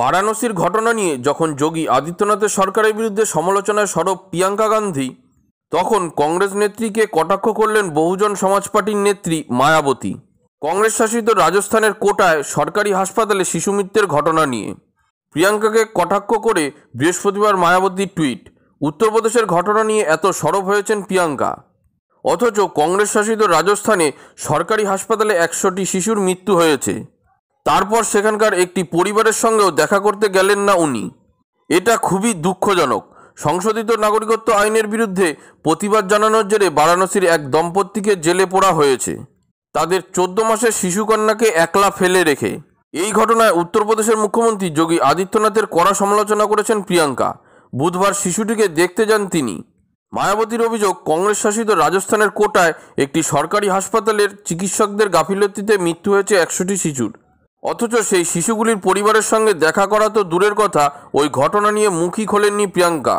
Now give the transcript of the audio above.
বারাণসীর ঘটনা নিয়ে যখন যোগী আদিত্যনাথের সরকারের বিরুদ্ধে সমালোচনায় সরব প্রিয়াঙ্কা গান্ধী তখন কংগ্রেস নেত্রীকে কটাক্ষ করলেন বহুজন সমাজ পার্টির নেত্রী মায়াবতী কংগ্রেস শাসিত রাজস্থানের কোটায় সরকারি হাসপাতালে শিশু মৃত্যুর ঘটনা নিয়ে প্রিয়াঙ্কাকে কটাক্ষ করে বৃহস্পতিবার মায়াবতীর টুইট উত্তরপ্রদেশের ঘটনা নিয়ে এত সরব হয়েছেন প্রিয়াঙ্কা অথচ কংগ্রেস শাসিত রাজস্থানে সরকারি হাসপাতালে একশোটি শিশুর মৃত্যু হয়েছে তারপর সেখানকার একটি পরিবারের সঙ্গেও দেখা করতে গেলেন না উনি এটা খুবই দুঃখজনক সংশোধিত নাগরিকত্ব আইনের বিরুদ্ধে প্রতিবাদ জানানোর জেরে বারাণসীর এক দম্পতিকে জেলে পোড়া হয়েছে তাদের চোদ্দ মাসের শিশুকন্যাকে একলা ফেলে রেখে এই ঘটনায় উত্তরপ্রদেশের মুখ্যমন্ত্রী যোগী আদিত্যনাথের কড়া সমালোচনা করেছেন প্রিয়াঙ্কা বুধবার শিশুটিকে দেখতে যান তিনি মায়াবতীর অভিযোগ কংগ্রেস শাসিত রাজস্থানের কোটায় একটি সরকারি হাসপাতালের চিকিৎসকদের গাফিলতিতে মৃত্যু হয়েছে একশোটি শিশুর অথচ সেই শিশুগুলির পরিবারের সঙ্গে দেখা করা তো দূরের কথা ওই ঘটনা নিয়ে মুখই খোলেননি প্রিয়াঙ্কা